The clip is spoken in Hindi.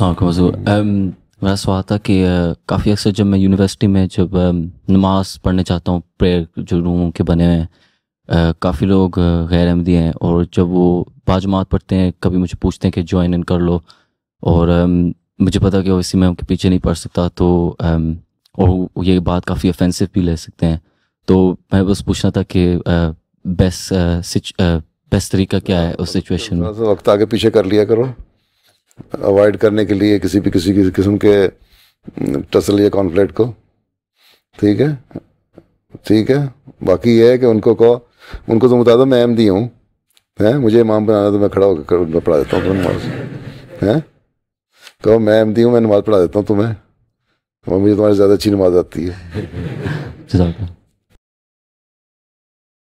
um, मेरा सवाल था कि काफ़ी अक्सर जब मैं यूनिवर्सिटी में जब नमाज पढ़ने चाहता हूँ प्रेयर जो रूमों के बने हुए हैं काफ़ी लोग गैर अहमदी हैं और जब वो बाजमात पढ़ते हैं कभी मुझे पूछते हैं कि ज्वाइन इन कर लो और मुझे पता कि वैसे मैं उनके पीछे नहीं पढ़ सकता तो और ये बात काफ़ी ऑफेंसिव भी ले सकते हैं तो मैं बस पूछना था कि बेस्ट बेस्ट तरीका क्या है उस सिचुएशन में वक्त आगे पीछे कर लिया करो अवॉइड करने के लिए किसी भी किसी किस्म के टसल या कॉन्फ्लेक्ट को ठीक है ठीक है बाकी यह है कि उनको कहो उनको तो बता दो मैं एम दी हूँ हैं मुझे इमाम बनाना तो मैं खड़ा होकर पढ़ा देता हूँ तुम्हें नमाज हैं कहो मैं एम दी हूँ मैं नमाज़ पढ़ा देता हूँ तुम्हें तो मुझे तुम्हारी ज़्यादा अच्छी नमाज आती है